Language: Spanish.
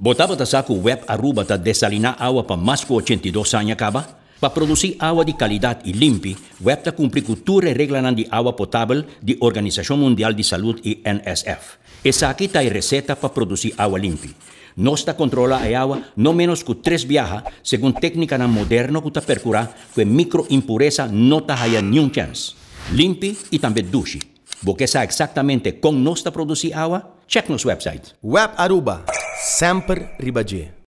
Botaba sa web Aruba ta desalina agua pa más 82 años? acaba, pa producir agua de calidad y limpi web ta cumprir com regla nan de agua potable la Organización Mundial de Salud y NSF. esa aquí ta y receta para producir agua limpi no está controla el agua no menos que tres viaja, según técnica nan moderna que ta percura, que microimpureza no ta haya un chance. limpi y también duche. Porque sa exactamente exactamente nós agua? producir agua? Check nos website. Web Aruba. sempre Ribadier.